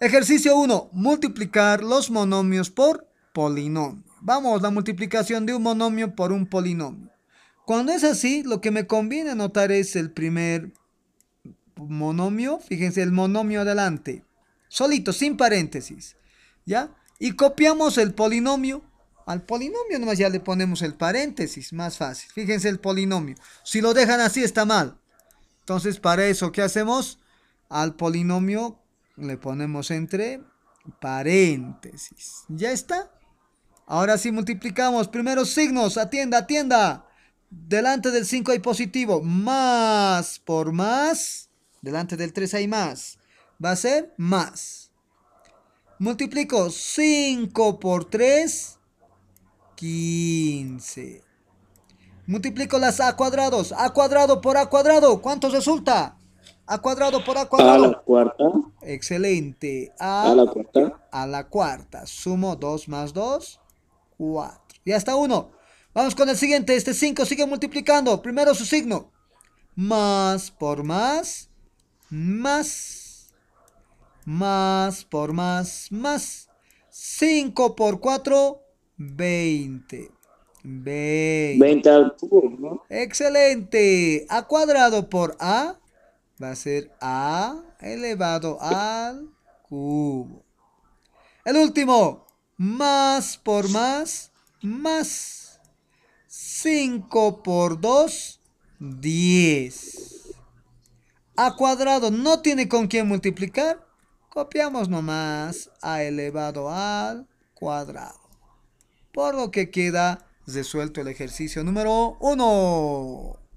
Ejercicio 1. Multiplicar los monomios por polinomio. Vamos, la multiplicación de un monomio por un polinomio. Cuando es así, lo que me conviene anotar es el primer monomio. Fíjense, el monomio adelante. Solito, sin paréntesis. ¿Ya? Y copiamos el polinomio. Al polinomio nomás ya le ponemos el paréntesis, más fácil. Fíjense el polinomio. Si lo dejan así está mal. Entonces, para eso, ¿qué hacemos? Al polinomio le ponemos entre paréntesis. ¿Ya está? Ahora sí multiplicamos. Primeros signos. Atienda, atienda. Delante del 5 hay positivo. Más por más. Delante del 3 hay más. Va a ser más. Multiplico 5 por 3. 15. Multiplico las a cuadrados. A cuadrado por a cuadrado. ¿Cuánto resulta? A cuadrado por A cuadrado. A la cuarta. Excelente. A, la cuarta. A la cuarta. Sumo 2 más 2, 4. Ya está 1. Vamos con el siguiente. Este 5 sigue multiplicando. Primero su signo. Más por más. Más. Más por más. Más. 5 por 4. 20. 20. 20 al cubo, ¿no? Excelente. A cuadrado por A va a ser A elevado al cubo. El último, más por más, más. 5 por 2, 10. A cuadrado no tiene con quién multiplicar. Copiamos nomás A elevado al cuadrado. Por lo que queda resuelto el ejercicio número 1.